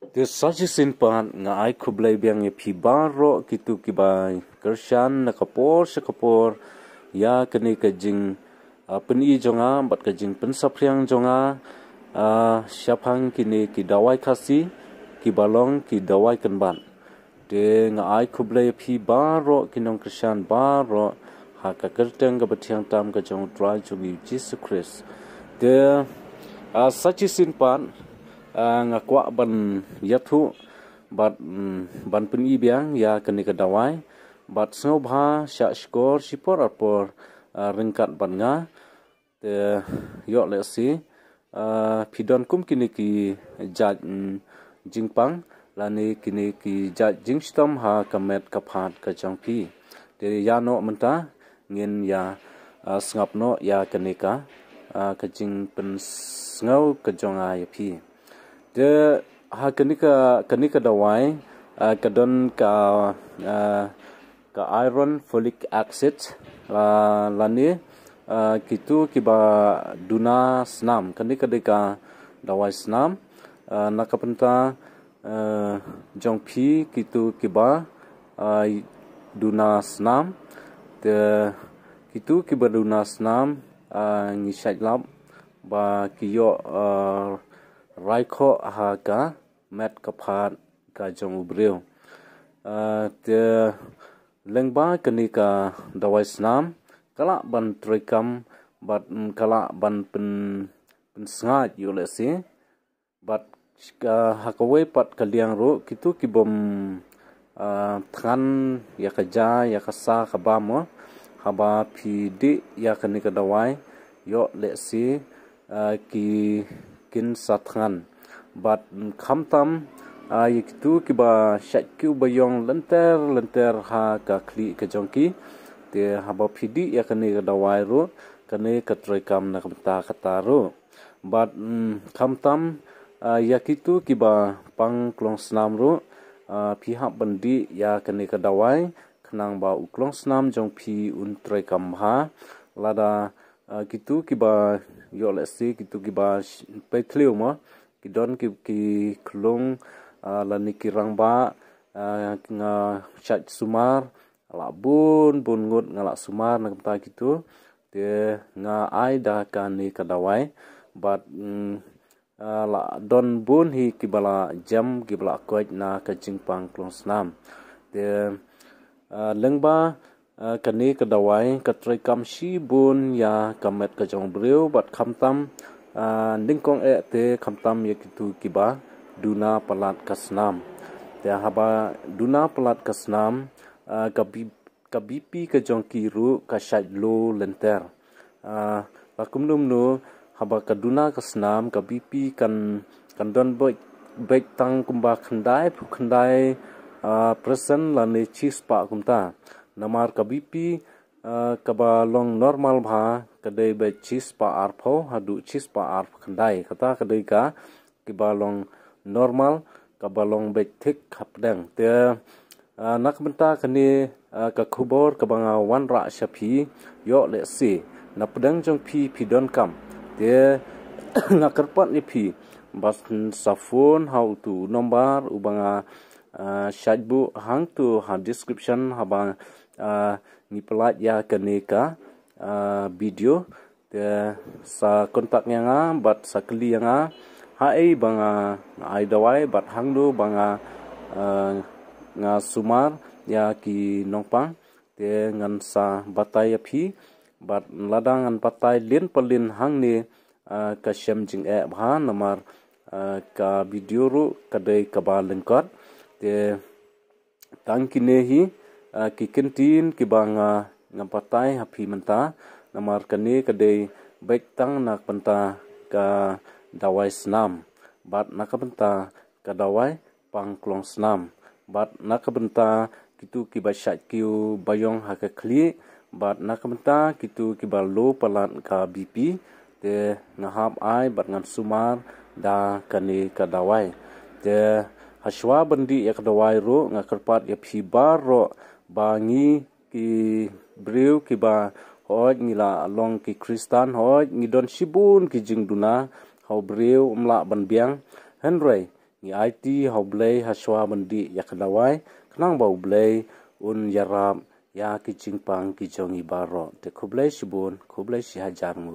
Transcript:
Tu sasi sin pan nga ai ku blai biang ye pi baro kitu ki bai kershan kapor se kapor ya kene kajing ah, peni jonga bat kajing jing pen sapriang jonga a ah, syapang kini ki dawai kibalong ki balong ki ngai ken ban de nga ai ku blai pi baro kinong kershan baro ha ka kerteng ga tam ka jong dry to be jesus christ de a ah, sachi sin pan Ah, nga kwa ban yathu bat mm, ban pun i biang ya kani ka dawai bat so bha sha skor sipor apor ah, ringkat ban nga te yo le si ah, phidon kum kini ki ja mm, jingpang lani kini ki ja jingstam ha kamet ka phat ka chang phi te ya no manta ngin ya sngap no ya kani ka ka jing pen sngau ka jong ai ya phi dia ha kenika kenika dawai uh, ha, ke don ka ha, ka iron folic acid la ha, la ni uh, kitu ki ba duna snam kenika de ka dawai snam uh, nakapenta uh, jong pi kitu ki ba uh, duna snam de kitu ki ba duna snam uh, ngi shaklam ba kiyo uh, raiko haka met kapat ka jong ubriu te ah, lengba kanika dawais nam kala ban trikam bat kala ban pen pen yuk yu le si bat ah, ka pat kaliang ro kitu kibom ah, tan ya kerja, ya kasa kabamo haba pd ya kanika dawai yuk le si ki kin satran bat kham tam a yik tu ki ba shak ki ba yong lenter lenter ha ka kli ka jong ki te ha ba phidi ya kane ga dawai ro kane ka troi kam na ta ka ta ro bat mm, kham tam a yak ki ba pang klong snam ro a phi bandi ya kane ka dawai khnang ba u klong snam jong pi un troi kam ha lada gitu ki ba ยอลสิกตุกิบาชไปเคลียวมากิดอนกิกิคลุงลานิกิรังบาอ่างาชัดสุมารลาบุนบุนงดงาลาสุมารนักตากิตุเดงาไอดากานิกระดาไว้บัดลาดอนบุนฮีกิบลาจัมกิบลาควยนากระจิงปังคลุงสนามเดเลงบากันนี้ก็ดาวไว้กตรกรรมชีบุญยากำเม็ดกระจงเบียวบัดคำตั้มนิ่งกองเอเตคำตั้มยากิตูกิบาดูนาปลัดกัสนามแต่ฮับาดูนาปลัดกัสนามกับกับบีปีกระจงกิรุกัชัดโลเลนเตอร์ลักุมนุมนูฮับากับดูนากัสนามกับบีปีกันกันดอนเบกเบกตังกุมบาคันได้ผู้คันได้อ่าเพรสเซนต์ลานิชิสปะกุมตา namar kabipi eh, kaba long normal ba kadai be chispa arpo hadu pa arp kandai kata kadai ka kiba long normal kaba long be thik khapdang te eh, nak menta kani eh, ka khubor kaba nga wan ra shapi yo le si na pdang jong pi pi don kam te nga karpat ni pi bas safun how to nombar ubanga shajbu hang tu ha description habang Ah, ni pelat ya keneka ah, video de sa kontak yang ah bat sa keli yang ah hai banga ah, ai dawai bat hangdu banga uh, nga sumar ya ki nongpang de ngan sa batai api bat ladang an patai lin pelin hang ni uh, ka syam jing e bha namar ka video ru kadai ka ba lengkat te tangki nehi Ah, ki kentin ki bang ngam patai hapi menta namar kani kadai baik tang nak penta ka dawai senam bat nak penta ka dawai Pangklong klong senam bat nak penta kitu ki ba syat bayong hak kli bat nak penta kitu ki ba lo palat ka bp te ngahap ai bat ngan sumar da kani ka dawai te Hasywa bendi ya kedawai ro ngakerpat ya pibar ro บางีกีบริวกีบาฮอดนี่ละลองกีคริสตานฮอดนี่ดอนชิบุนกีจิงดูนาฮาบริวอุมละบันเบียงเฮนไรนี่ไอทีฮาบเลยฮัชวาบันดียากดาวายขนังบาบเลยอุนยารามยากิจิงปังกีจงอีบารอเด็กคบเลยชิบุนคบเลยชิฮาจารมู